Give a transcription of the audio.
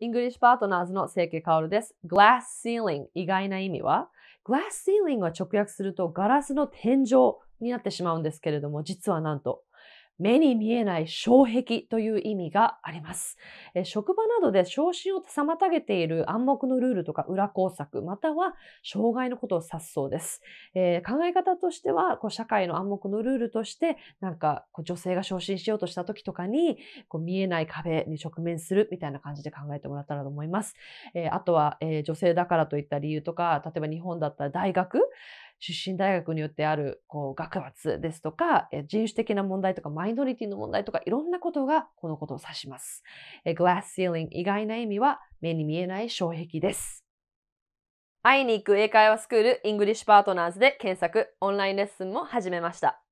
イングリッシュパートナーズの清家薫です。Glass ceiling 意外な意味は Glass ceiling は直訳するとガラスの天井になってしまうんですけれども、実はなんと目に見えない障壁という意味があります。え職場などで昇進を妨げている暗黙のルールとか裏工作、または障害のことを指すそうです。えー、考え方としては、こう社会の暗黙のルールとして、なんかこう女性が昇進しようとした時とかに、こう見えない壁に直面するみたいな感じで考えてもらったらと思います。えー、あとは、えー、女性だからといった理由とか、例えば日本だったら大学、出身大学によってあるこう学閥ですとか、え人種的な問題とかマイノリティの問題とかいろんなことがこのことを指します。え glass c e 意外な意味は目に見えない障壁です。会いに行く英会話スクール English Partners で検索、オンラインレッスンも始めました。